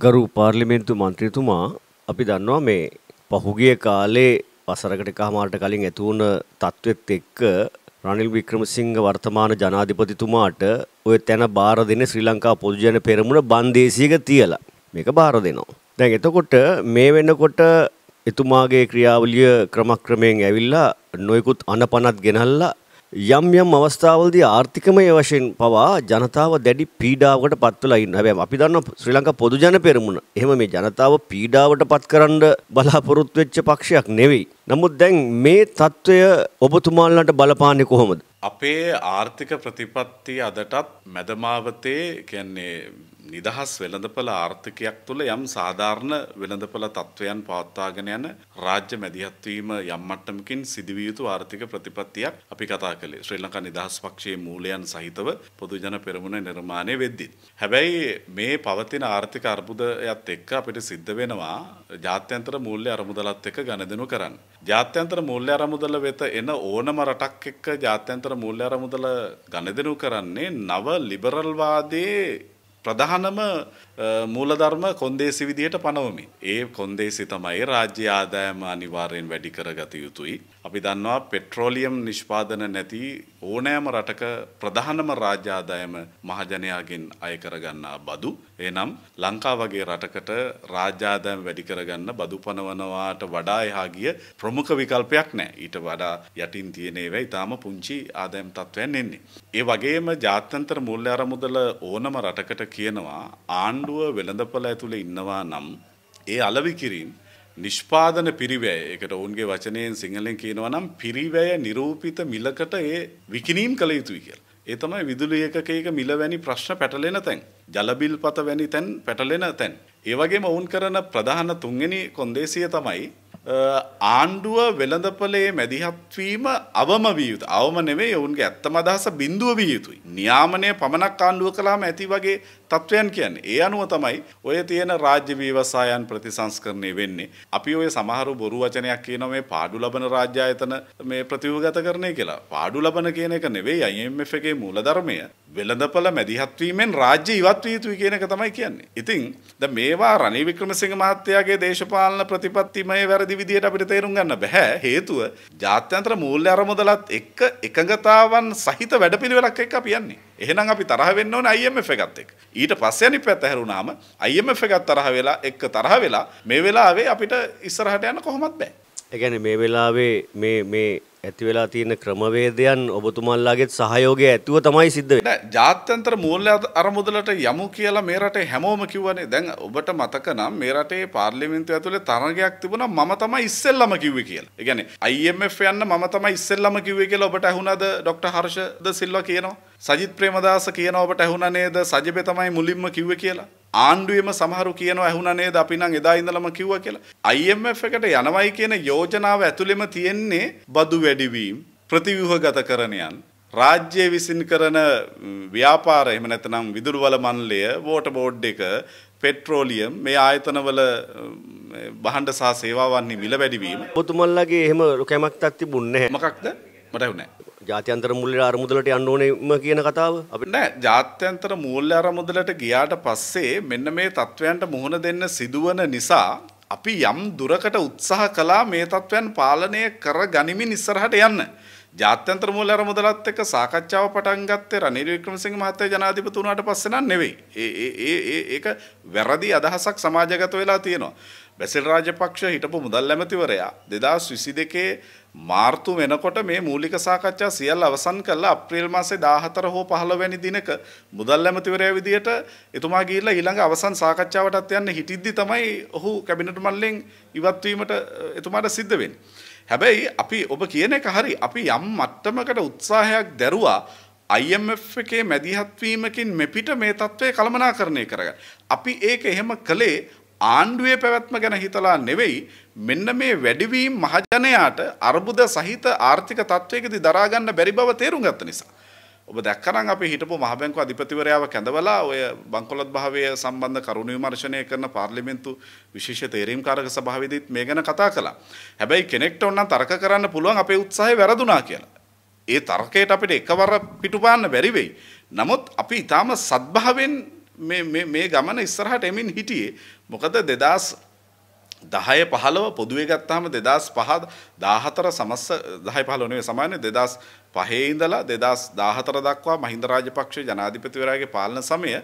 ගරු පාර්ලිමේන්තු මන්ත්‍රීතුමා අපි දන්නවා මේ පහුගිය කාලේ වසරකට එකහමාරට කලින් ඇති වුණ තත්ත්වෙත් එක්ක රනිල් වික්‍රමසිංහ වර්තමාන ජනාධිපතිතුමාට ওই තැන බාර දෙන්නේ ශ්‍රී ලංකා පොදුජන පෙරමුණ බන්දේසියක තියලා මේක බාර දෙනවා. දැන් එතකොට මේ වෙනකොට එතුමාගේ ක්‍රියාවලිය ක්‍රමක්‍රමයෙන් ඇවිල්ලා නොයෙකුත් අනපනත් ගෙනල්ලා යම් යම් අවස්ථාවලදී ආර්ථිකමය වශයෙන් පවා ජනතාව දැඩි පීඩාවකට පත්වලා ඉන්න. හැබැයි අපි දන්නවා ශ්‍රී ලංකා පොදු ජන පෙරමුණ. එහෙම මේ ජනතාව පීඩාවට පත්කරන බලාපොරොත්තු වෙච්ච පක්ෂයක් නෙවෙයි. නමුත් දැන් මේ తত্ত্বය ඔබතුමාලට බලපාන්නේ කොහොමද? අපේ ආර්ථික ප්‍රතිපත්තිය අදටත් මැදමාවතේ කියන්නේ නිදහස් වෙළඳපළ ආර්ථිකයක් තුළ යම් සාධාරණ වෙළඳපළ තත්ත්වයන් පවත්වාගෙන යන රාජ්‍ය මැදිහත්වීම යම් මට්ටමකින් සිදුවිය යුතු ආර්ථික ප්‍රතිපත්තියක් අපි කතා කළේ ශ්‍රී ලංකා නිදහස් පක්ෂයේ මූලයන් සහිතව පොදුජන පෙරමුණ නිර්මාණය වෙද්දී. හැබැයි මේ පවතින ආර්ථික අර්බුදයත් එක්ක අපිට සිද්ධ වෙනවා ජාත්‍යන්තර මූල්‍ය අරමුදලත් එක්ක ගණදෙනු කරන්න. ජාත්‍යන්තර මූල්‍ය අරමුදල වෙත එන ඕනම රටක් එක්ක ජාත්‍යන්තර මූල්‍ය අරමුදල ගණදෙනු කරන්නේ නව ලිබරල්වාදී ප්‍රධානම මූලධර්ම කොන්දේසි විදිහට පනවමින්. ඒ කොන්දේසි තමයි රාජ්‍ය ආදායම අනිවාර්යෙන් වැඩි කරගත යුතුයි. අපි දන්නවා පෙට්‍රෝලියම් නිෂ්පාදන නැති ඕනෑම රටක ප්‍රධානම රාජ්‍යාදායම මහජනයාගෙන් අය කරගන්නා බදු. එනම් ලංකා වගේ රටකට රාජ්‍යාදායම් වැඩි කරගන්න බදු පනවනවාට වඩා එහා ගිය ප්‍රමුඛ විකල්පයක් නැහැ. ඊට වඩා යටින් තියෙන ඒවා ඊටාම පුංචි ආදායම් තත්ත්වයන් එන්නේ. ඒ වගේම ජාත්‍යන්තර මූල්‍ය අරමුදල ඕනම රටකට කියනවා ආණ්ඩුව වෙළඳපළ ඇතුලේ ඉන්නවා නම් ඒ අලවි කිරීම නිෂ්පාදන පිරිවැය එකට ඔවුන්ගේ වචනයෙන් සිංහලෙන් කියනවා නම් පිරිවැය නිරූපිත මිලකට ඒ විකිනීම් කළ යුතුයි කියලා. ඒ තමයි විදුලි ඒකකයක මිල වැනි ප්‍රශ්න පැටලෙන තැන්. ජලබිල් පත වැනි තැන් පැටලෙන තැන්. ඒ වගේම ඔවුන් කරන ප්‍රධාන තුන්වෙනි කොන්දේසිය තමයි ආණ්ඩුව වෙළඳපලේ මැදිහත්වීම අවම විය යුතු. අවම නෙවෙයි ඔවුන්ගේ ඇත්තම අදහස බිඳුව විය යුතුයි. නියාමනය පමණක් ආණ්ඩුව කළාම ඇති වගේ තත්ත්වයන් කියන්නේ. ඒ අනුව තමයි ඔය තියෙන රාජ්‍ය ව්‍යවසායන් ප්‍රතිසංස්කරණය වෙන්නේ. අපි ඔය සමහර බොරු වචනයක් කියනවා මේ පාඩු ලබන රාජ්‍ය ආයතන මේ ප්‍රතිව්‍යුහගත කරණය කියලා. පාඩු ලබන කියන එක නෙවෙයි IMF එකේ මූලධර්මය. වෙළඳපළ මැදිහත්වීමෙන් රාජ්‍ය ඉවත් විය යුතුයි කියන එක තමයි කියන්නේ. ඉතින් දැන් මේවා රනිල් වික්‍රමසිංහ මහත්තයාගේ දේශපාලන ප්‍රතිපත්තිමය වැරදි විදියට අපිට තේරුම් ගන්න බෑ. හේතුව ජාත්‍යන්තර මූල්‍ය අරමුදලත් එක්ක එකඟතාවන් සහිත වැඩපිළිවෙලක් එක්ක අපි යන්නේ. එහෙනම් අපි තරහ වෙන්න ඕනේ IMF එකත් එක්ක. ඊට පස්සේ අනිත් පැත්ත හැරුණාම IMF එකත් තරහ වෙලා එක්ක තරහ වෙලා මේ වෙලාවේ අපිට ඉස්සරහට යන්න කොහොමවත් බෑ. එකැන මේ වෙලාවේ මේ මේ ඇති වෙලා තියෙන ක්‍රමවේදයන් ඔබතුමල්ලාගේත් සහයෝගය ඇතුව තමයි සිද්ධ වෙන ජාත්‍යන්තර මූල්ල අරමුදලට යමු කියලා මේ රටේ හැමෝම කිව්වනේ දැන් ඔබට මතක නම් මේ රටේ පාර්ලිමේන්තුව ඇතුලේ තරගයක් තිබුණා මම තමයි ඉස්සෙල්ලම කිව්වේ කියලා. ඒ කියන්නේ IMF යන්න මම තමයි ඉස්සෙල්ලම කිව්වේ කියලා ඔබට ඇහුණාද ડોક્ટર හර්ෂද සිල්වා කියනවා. සජිත් ප්‍රේමදාස කියනවා ඔබට ඇහුණා නේද සජිබේ තමයි මුලින්ම කිව්වේ කියලා. ආණ්ඩුවේම සමහරු කියනවා ඇහුණා නේද අපි නම් එදා ඉඳලම කිව්වා කියලා IMF එකට යනවයි කියන යෝජනාව ඇතුළෙම තියෙන්නේ බදු වැඩිවීම ප්‍රතිව්‍යුහගතකරණයන් රාජ්‍ය විසින් කරන ව්‍යාපාර එහෙම නැත්නම් විදුරුවල මණ්ඩලය වෝට බෝඩ් එක පෙට්‍රෝලියම් මේ ආයතනවල බහණ්ඩ සහ සේවාවන්හි මිල වැඩිවීම ඔබතුමල්ලාගේ එහෙම කැමැත්තක් තිබුණේ නැහැ මොකක්ද මට හුනේ ජාත්‍යන්තර මුල්ල අරමුදලට යන්න ඕනෙම කියන කතාව අපිට නෑ ජාත්‍යන්තර මූල්‍ය අරමුදලට ගියාට පස්සේ මෙන්න මේ තත්ත්වයන්ට මුහුණ දෙන්න සිදුවන නිසා අපි යම් දුරකට උත්සාහ කළා මේ තත්ත්වයන් පාලනය කර ගනිමින් ඉස්සරහට යන්න. ජාත්‍යන්තර මූල්‍ය අරමුදලත් එක්ක සාකච්ඡාව පටන් ගත්තේ රනිල් වික්‍රමසිංහ මහත්තයා ජනාධිපති වුණාට පස්සේ නන් නෙවෙයි. ඒ ඒ ඒ ඒක වැරදි අදහසක් සමාජගත වෙලා තියෙනවා. වැසිල් රාජපක්ෂ හිටපු මුදල් ඇමතිවරයා දෙදස් විසි දෙකේ මාර්තු වෙනකොට මේ මූලික සාකච්ඡා සියල් අවසන් කළා අප්‍රේල් මාසේ 14 හෝ 15 වැනි දිනක මුදල් ඇමතිවරයා විදියට එතුමා ගිහිල්ලා ඊළඟ අවසන් සාකච්ඡාවටත් යන්න හිටිද්දි තමයි ඔහු කැබිනට් මණ්ඩලෙන් ඉවත් වීමට එතුමාට සිද්ධ වෙන්නේ. හැබැයි අපි ඔබ කියන එක හරි අපි යම් මට්ටමකට උත්සාහයක් දැරුවා IMF එකේ මැදිහත්වීමකින් මෙපිට මේ තත්ත්වය කළමනාකරණය කරගන්න. අපි ඒක එහෙම කළේ ආණ්ඩුවේ පැවැත්ම ගැන හිතලා නෙවෙයි මෙන්න මේ වැඩිවීම මහජනයාට අර්බුද සහිත ආර්ථික තත්ත්වයකදී දරා ගන්න බැරි බව තේරුම් ගත්ත නිසා. ඔබ දැක්කනම් අපි හිටපු මහ බැංකු අධිපතිවරයාව කැඳවලා ඔය බංකොලොත් භාවය සම්බන්ධ කරුණු විමර්ශනය කරන පාර්ලිමේන්තු විශේෂ තේරීම්කාරක සභාවේදීත් මේ ගැන කතා කළා. හැබැයි කෙනෙක්ට ඕන නම් තර්ක කරන්න පුළුවන් අපේ උත්සාහය වැරදුනා කියලා. ඒ තර්කයට අපිට එකවර පිටුපාන්න බැරි වෙයි. නමුත් අපි ඊටාම සත්භාවයෙන් මේ ගමන ඉස්සරහට එමින් හිටියේ. මොකද දෙදස් දහය පහලව පොදුවේ ගත්තාම දෙදස් පහ දාහතර සමස්ස දහය පහලනේ සමානය දෙදස් පහේඉඳලා දෙදස් දාහතර දක්වා මහින්ද රාජපක්ෂ ජනාධිපතිවරයාගේ පාලන සමය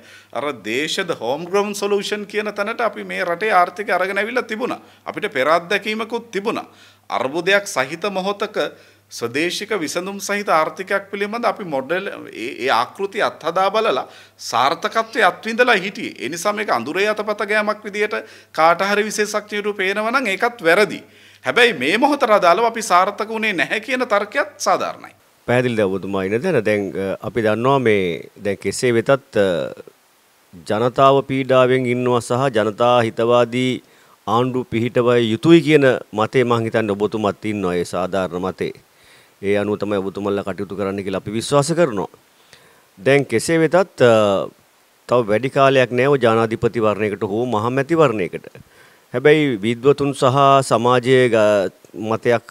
අර දේශද හෝම්ග්‍රවන් සොලූෂන් කියන තැනට අපි මේ රටේ ආර්ථික අරගෙන ඇවිල්ලා තිබුණා. අපිට පෙර අත්දැකීමකුත් තිබුණා. අර්බුදයක් සහිත මොහොතක ස්වදේශික විසඳුම් සහිත ආර්ථිකයක් පිළිබඳ අපි මොඩල් ඒ ආකෘති අත්හදා බලලා සාර්ථකත්වයේ අත්විඳලා හිටියේ. ඒ නිසා මේක අඳුරේ අතපත ගෑමක් විදියට කාට හරි විශේෂඥයරු පේනවනම් ඒකත් වැරදි. හැබැයි මේ මොහොතට අදාළව අපි සාර්ථක වුණේ නැහැ කියන තර්කයක් සාධාරණයි. පැහැදිලිද ඔබතුමා ඉන්න තැන දැන් අපි දන්නවා මේ දැන් කෙසේ වෙතත් ජනතාව පීඩාවෙන් ඉන්නවා සහ ජනතා හිතවාදී ආණ්ඩු පිහිටවය යුතුයි කියන මතේ මං හිතන්නේ ඔබතුමත් ඉන්නවා ඒ සාධාරණ මතේ. ඒ අනුව තමයි ඔබතුමල්ලා කටයුතු කරන්න කියලා අපි විශ්වාස කරනවා. දැන් කෙසේ වෙතත් තව වැඩි කාලයක් නැව ජනාධිපති වර්ණයකට හෝ මහමැති වර්ණයකට. හැබැයි විද්වතුන් සහ සමාජයේ මතයක්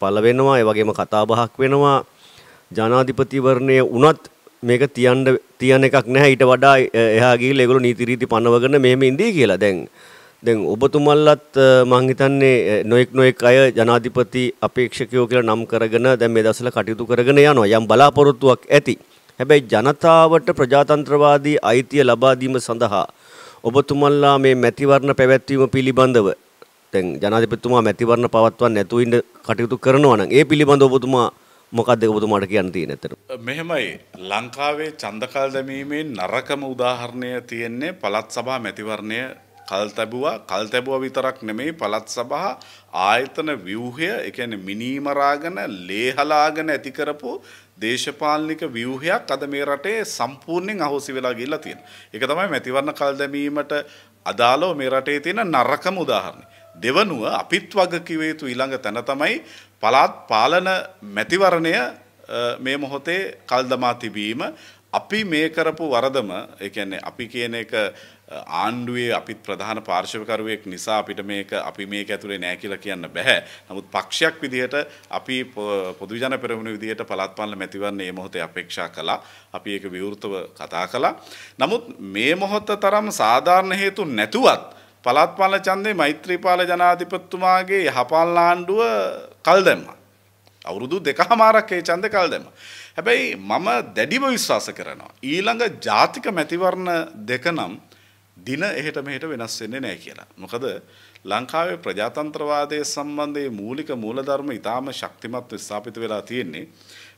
පළ වෙනවා, ඒ වගේම කතාබහක් වෙනවා. ජනාධිපතිවරණය වුණත් මේක තියන්න තියන එකක් නැහැ ඊට වඩා එහා ගිහිල්ලා ඒගොල්ලෝ නීති රීති පනවගෙන මෙහෙම ඉඳී කියලා. දැන් දැන් ඔබතුමල්ලත් මං හිතන්නේ නොඑක් නොඑක් අය ජනාධිපති අපේක්ෂකයෝ කියලා නම් කරගෙන දැන් මේ දවස්වල කටයුතු කරගෙන යනවා යම් බලාපොරොත්තුවක් ඇති. හැබැයි ජනතාවට ප්‍රජාතන්ත්‍රවාදී අයිතිය ලබා දීම සඳහා ඔබතුමල්ලා මේ මැතිවරණ පැවැත්වීම පිළිබඳව දැන් ජනාධිපතිතුමා මැතිවරණ පවත්වන්න නැතුව ඉන්න කටයුතු කරනවා නම් ඒ පිළිබඳව ඔබතුමා මොකක්ද ඔබතුමාට කියන්න තියෙන ඇතර. මෙහෙමයි ලංකාවේ චන්දකාල් දැමීමේ නරකම උදාහරණය තියෙන්නේ පළත් සභා මැතිවරණය කල් තැබුවා කල් තැබුව විතරක් නෙමෙයි පළත් සභා ආයතන ව්‍යූහය එකන මිනීමරාගෙන ලේහලාගෙන ඇතිකරපු දේශපාලනික ව්‍යූහයක් අද මේ රටේ සම්පූර්ණයෙන් අහෝසි වෙලා ගිල්ලා තියෙන. එක තමයි මැතිවරණ කල් දැමීමට අදාළව මේ රටේ තියෙන නරකම උදාහරණය. දෙවනුව අපිත් වග කිව යුතු ඊළඟ තැන තමයි පළාත් පාලන මැතිවරණය මේ මොහොතේ කල්දමා තිබීම අපි මේ කරපු වරදම ඒ කියන්නේ අපි කියන එක ආණ්ඩුවේ අපිත් ප්‍රධාන පාර්ශවකරුවෙක් නිසා අපිට මේක අපි මේක ඇතුලේ නෑ කියලා කියන්න බෑ. නමුත් පක්ෂයක් විදිහට අපි පොදු ජන පෙරමුණ විදිහට පළාත් පාලන මැතිවරණ මේ මොහොතේ අපේක්ෂා කළා. අපි ඒක විවෘතව කතා කළා. නමුත් මේ මොහොත තරම් සාධාරණ හේතු නැතුවත් පළාත් පාලන ඡන්දේ මෛත්‍රීපාල ජනාධිපතිතුමාගේ යහපාලන ආණ්ඩුව කල් දැම්මා. අවුරුදු දෙකහමාරක් ඒ ඡන්දේ කල් දැම්මා. හැබැයි මම දැඩිව විශ්වාස කරනවා. ඊළඟ ජාතික මැතිවරණ දෙක නම් දින එහෙට මෙහෙට වෙනස් වෙන්නේ නැහැ කියලා. මොකද ලංකාවේ ප්‍රජාතන්ත්‍රවාදය සම්බන්ධයේ මූලික මූලධර්ම ඉතාම ශක්තිමත් ස්ථාපිත වෙලා තියෙන්නේ.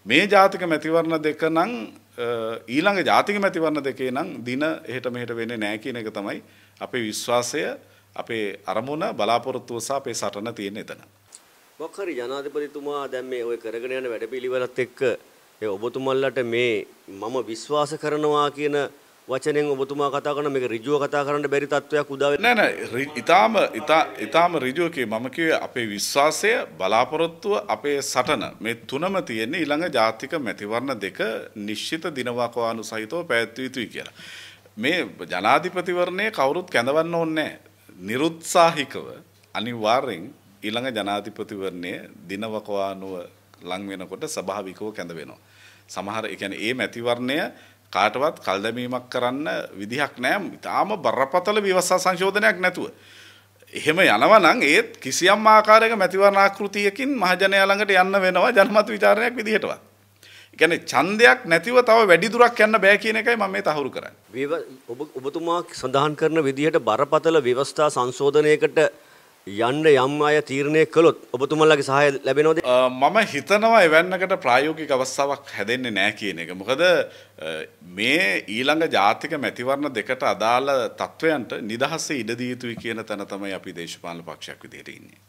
මේ ජාතික මැතිවරණ දෙක නම් ඊළඟ ජාතික මැතිවරණ දෙකේ නම් දින එහෙට මෙහෙට වෙන්නේ නැහැ කියන එක තමයි අපේ විශ්වාසය, අපේ අරමුණ, බලාපොරොත්තුව සහ අපේ සටන තියෙන එතන. මොකරි ජනාධිපතිතුමා දැන් මේ ওই කරගෙන යන වැඩපිළිවෙලත් එක්ක ඒ ඔබතුමල්ලට මේ මම විශ්වාස කරනවා කියන වචනෙන් ඔබතුමා කතා කරන මේක ඍජුව කතා කරන්න බැරි තත්වයක් උදා වෙන්නේ නෑ නෑ ඊටාම ඊටාම ඍජුව කියේ මම කියේ අපේ විශ්වාසය බලාපොරොත්තුව අපේ සටන මේ තුනම තියෙන්නේ ඊළඟ ජාතික මැතිවරණ දෙක නිශ්චිත දිනවකවානු සහිතව පැවැත්විය යුතුයි කියලා. මේ ජනාධිපතිවරණය කවුරුත් කැඳවන්න ඕනේ නිරුත්සාහිකව අනිවාර්යෙන් ඊළඟ ජනාධිපතිවරණය දිනවකවානුව ලං වෙනකොට ස්වභාවිකව කැඳ වෙනවා. සමහර ඒ කියන්නේ මේ මැතිවර්ණය කාටවත් කල්දැමීමක් කරන්න විදිහක් නැහැ. ඊටාම බරපතල විවස්සා සංශෝධනයක් නැතුව. එහෙම යනවා නම් ඒත් කිසියම් ආකාරයක මැතිවරණ ආකෘතියකින් මහජනයා ළඟට යන්න වෙනවා ජනමත විචාරණයක් විදිහටවත්. ඒ කියන්නේ ඡන්දයක් නැතිව තව වැඩි දුරක් යන්න බෑ කියන එකයි මම මේ තහවුරු කරන්නේ. ඔබ ඔබතුමා සඳහන් කරන විදිහට බරපතල ව්‍යවස්ථා සංශෝධනයකට යන්න යම් අය තීරණය කළොත් ඔබතුමල්ලගේ සහය ලැබෙනවද මම හිතනවා එවැන්නකට ප්‍රායෝගික අවස්ථාවක් හැදෙන්නේ නෑ කියන එක මොකද මේ ඊළඟ ජාතික මැතිවරණ දෙකට අදාළ තත්ත්වයන්ට නිදහස ඉඩ දී යුතුයි කියන තැන තමයි අපි දේශපාලන පක්ෂයක් විදිහට ඉන්නේ